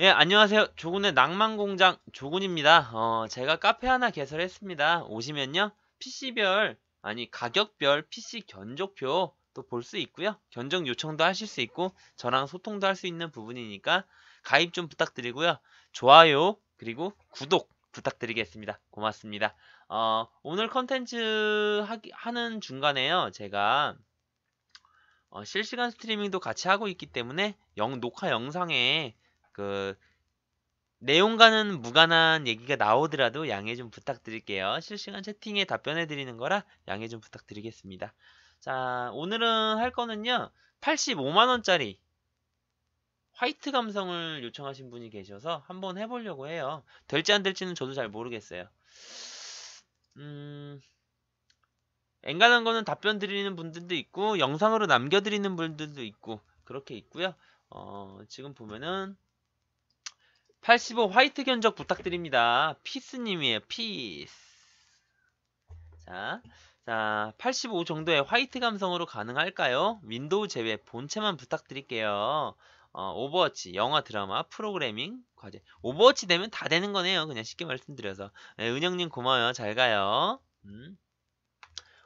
예, 안녕하세요. 조군의 낭만공장 조군입니다. 어, 제가 카페 하나 개설했습니다. 오시면요. PC별, 아니 가격별 PC 견적표 또볼수 있고요. 견적 요청도 하실 수 있고 저랑 소통도 할 수 있는 부분이니까 가입 좀 부탁드리고요. 좋아요 그리고 구독 부탁드리겠습니다. 고맙습니다. 어, 오늘 컨텐츠 하기, 하는 중간에요. 제가 어, 실시간 스트리밍도 같이 하고 있기 때문에 영, 녹화 영상에 그 내용과는 무관한 얘기가 나오더라도 양해 좀 부탁드릴게요. 실시간 채팅에 답변해 드리는 거라 양해 좀 부탁드리겠습니다. 자, 오늘은 할 거는요. 85만 원짜리 화이트 감성을 요청하신 분이 계셔서 한번 해 보려고 해요. 될지 안 될지는 저도 잘 모르겠어요. 음. 앵간한 거는 답변 드리는 분들도 있고 영상으로 남겨 드리는 분들도 있고 그렇게 있고요. 어, 지금 보면은 85 화이트 견적 부탁드립니다. 피스님이에요. 피스. 자, 자, 85 정도의 화이트 감성으로 가능할까요? 윈도우 제외 본체만 부탁드릴게요. 어, 오버워치, 영화, 드라마, 프로그래밍, 과제. 오버워치 되면 다 되는 거네요. 그냥 쉽게 말씀드려서. 네, 은영님 고마워요. 잘 가요. 음.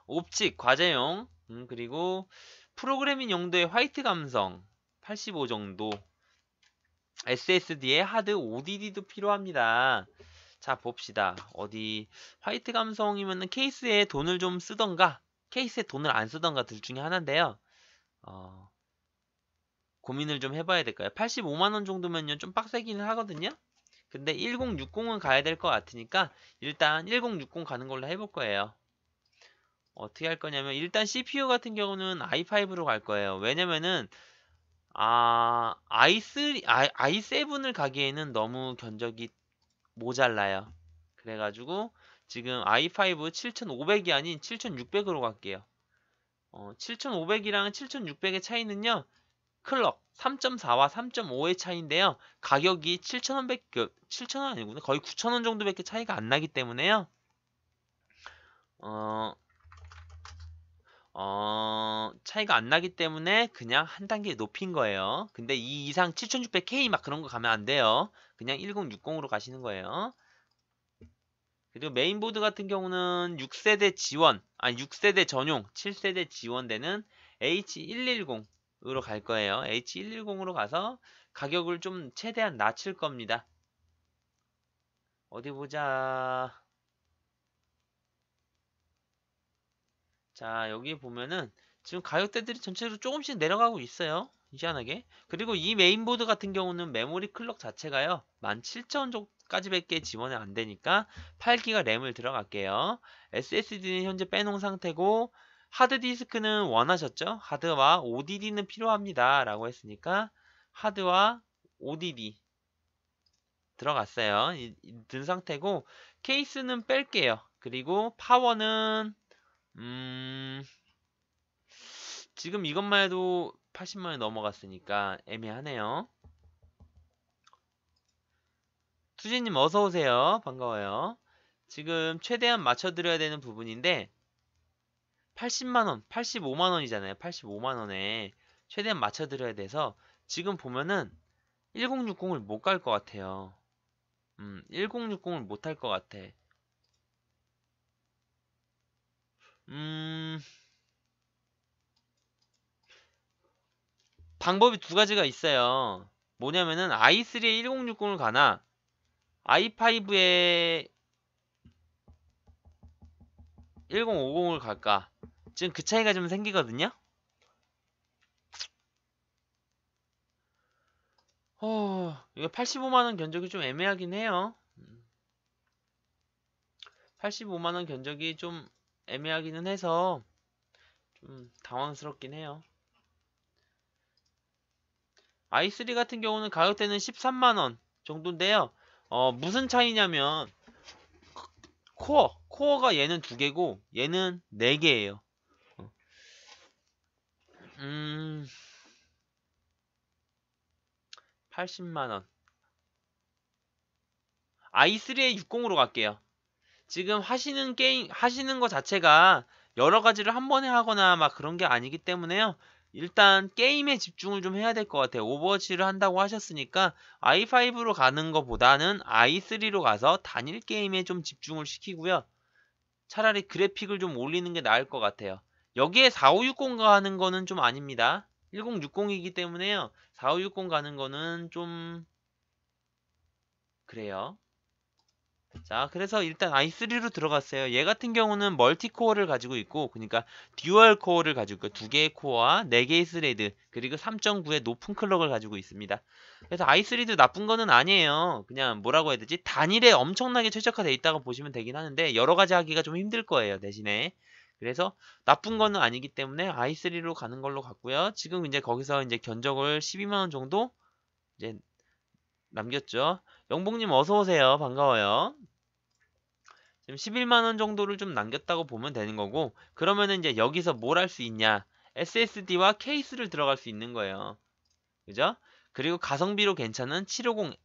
옵직, 과제용. 음, 그리고 프로그래밍 용도의 화이트 감성. 85 정도. SSD에 하드 ODD도 필요합니다. 자 봅시다. 어디 화이트 감성이면 케이스에 돈을 좀 쓰던가 케이스에 돈을 안 쓰던가 둘 중에 하나인데요. 어, 고민을 좀 해봐야 될까요? 85만원 정도면좀 빡세기는 하거든요. 근데 1060은 가야 될 것 같으니까 일단 1060 가는 걸로 해볼 거예요. 어떻게 할 거냐면 일단 CPU 같은 경우는 i5로 갈 거예요. 왜냐면은 아, i3, 아, i7을 가기에는 너무 견적이 모자라요. 그래가지고 지금 i5 7500이 아닌 7600으로 갈게요. 어, 7500이랑 7600의 차이는요. 클럭 3.4와 3.5의 차이인데요. 가격이 7,100, 7,000원 그, 아니구나. 거의 9,000원 정도밖에 차이가 안 나기 때문에요. 어, 어, 차이가 안 나기 때문에 그냥 한 단계 높인 거예요. 근데 이 이상 7600K 막 그런 거 가면 안 돼요. 그냥 1060으로 가시는 거예요. 그리고 메인보드 같은 경우는 6세대 지원, 아 6세대 전용, 7세대 지원되는 H110으로 갈 거예요. H110으로 가서 가격을 좀 최대한 낮출 겁니다. 어디 보자. 자, 여기 보면은 지금 가격대들이 전체적으로 조금씩 내려가고 있어요. 희한하게. 그리고 이 메인보드 같은 경우는 메모리 클럭 자체가요. 17,000원 정도까지 밖에 지원이 안 되니까 8기가 램을 들어갈게요. SSD는 현재 빼놓은 상태고 하드디스크는 원하셨죠? 하드와 ODD는 필요합니다. 라고 했으니까 하드와 ODD 들어갔어요. 든 상태고 케이스는 뺄게요. 그리고 파워는 음... 지금 이것만 해도 80만이 넘어갔으니까 애매하네요. 투지님 어서오세요. 반가워요. 지금 최대한 맞춰드려야 되는 부분인데 80만원, 85만원이잖아요. 85만원에 최대한 맞춰드려야 돼서 지금 보면은 1060을 못 갈 것 같아요. 음, 1060을 못 할 것 같아. 음... 방법이 두 가지가 있어요. 뭐냐면은 i3에 1060을 가나 i5에 1050을 갈까 지금 그 차이가 좀 생기거든요 어, 이거 85만원 견적이 좀 애매하긴 해요 85만원 견적이 좀 애매하기는 해서 좀 당황스럽긴 해요 i3 같은 경우는 가격대는 13만원 정도인데요. 어, 무슨 차이냐면 코어, 코어가 얘는 두 개고 얘는 네 개예요. 음 80만 원. i3에 60으로 갈게요. 지금 하시는 게임 하시는 거 자체가 여러 가지를 한 번에 하거나 막 그런 게 아니기 때문에요. 일단 게임에 집중을 좀 해야 될 것 같아요. 오버워치를 한다고 하셨으니까 i5로 가는 것보다는 i3로 가서 단일 게임에 좀 집중을 시키고요. 차라리 그래픽을 좀 올리는 게 나을 것 같아요. 여기에 4560 가는 거는 좀 아닙니다. 1060이기 때문에요. 4560 가는 거는 좀 그래요. 자 그래서 일단 i3로 들어갔어요 얘 같은 경우는 멀티코어를 가지고 있고 그러니까 듀얼 코어를 가지고 있고 두 개의 코어와 네 개의 스레드 그리고 3.9의 높은 클럭을 가지고 있습니다 그래서 i3도 나쁜 거는 아니에요 그냥 뭐라고 해야 되지 단일에 엄청나게 최적화되어 있다고 보시면 되긴 하는데 여러 가지 하기가 좀 힘들 거예요 대신에 그래서 나쁜 거는 아니기 때문에 i3로 가는 걸로 갔고요 지금 이제 거기서 이제 견적을 12만원 정도 이제 남겼죠 영봉님 어서오세요. 반가워요. 지금 11만원 정도를 좀 남겼다고 보면 되는 거고 그러면은 이제 여기서 뭘 할 수 있냐 SSD와 케이스를 들어갈 수 있는 거예요. 그죠? 그리고 가성비로 괜찮은 750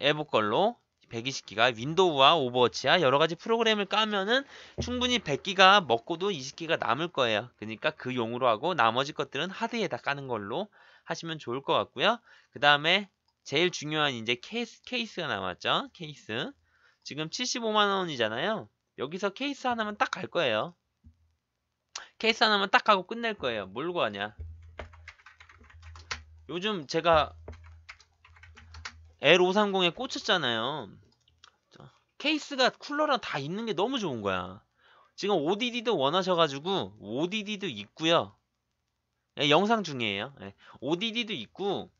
에보 걸로 120기가 윈도우와 오버워치와 여러가지 프로그램을 까면은 충분히 100기가 먹고도 20기가 남을 거예요. 그러니까 그 용으로 하고 나머지 것들은 하드에다 까는 걸로 하시면 좋을 것 같고요. 그 다음에 제일 중요한 이제 케이스, 케이스가 남았죠. 케이스. 지금 75만원이잖아요. 여기서 케이스 하나만 딱 갈 거예요. 케이스 하나만 딱가고 끝낼 거예요. 뭘 구하냐. 요즘 제가 L530에 꽂혔잖아요. 케이스가 쿨러랑 다 있는 게 너무 좋은 거야. 지금 ODD도 원하셔가지고 ODD도 있고요. 예, 영상 중이에요. 예, ODD도 있고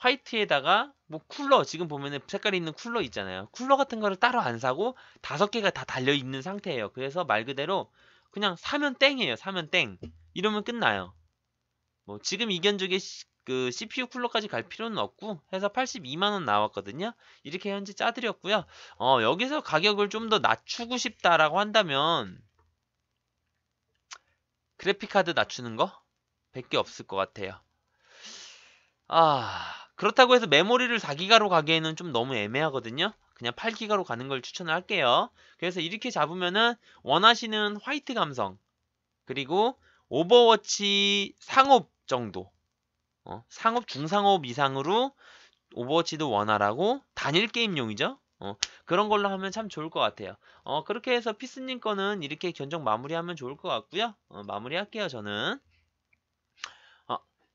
화이트에다가 뭐 쿨러 지금 보면은 색깔이 있는 쿨러 있잖아요. 쿨러 같은 거를 따로 안 사고 다섯 개가 다 달려 있는 상태예요. 그래서 말 그대로 그냥 사면 땡이에요. 사면 땡. 이러면 끝나요. 뭐 지금 이견적의 그 CPU 쿨러까지 갈 필요는 없고 해서 82만 원 나왔거든요. 이렇게 현재 짜드렸고요. 어, 여기서 가격을 좀 더 낮추고 싶다라고 한다면 그래픽 카드 낮추는 거 100개 없을 것 같아요. 아, 그렇다고 해서 메모리를 4기가로 가기에는 좀 너무 애매하거든요. 그냥 8기가로 가는 걸 추천을 할게요. 그래서 이렇게 잡으면은 원하시는 화이트 감성 그리고 오버워치 상업 정도 어, 상업 중상업 이상으로 오버워치도 원활하고 단일 게임용이죠. 어, 그런 걸로 하면 참 좋을 것 같아요. 어, 그렇게 해서 피스님 거는 이렇게 견적 마무리하면 좋을 것 같고요. 어, 마무리할게요 저는.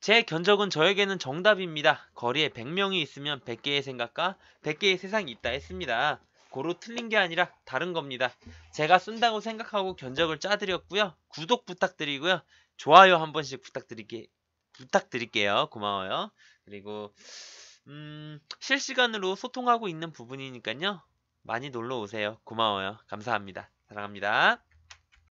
제 견적은 저에게는 정답입니다. 거리에 100명이 있으면 100개의 생각과 100개의 세상이 있다 했습니다. 고로 틀린 게 아니라 다른 겁니다. 제가 쓴다고 생각하고 견적을 짜드렸고요. 구독 부탁드리고요. 좋아요 한 번씩 부탁드릴게, 부탁드릴게요. 고마워요. 그리고 음, 실시간으로 소통하고 있는 부분이니까요. 많이 놀러 오세요. 고마워요. 감사합니다. 사랑합니다.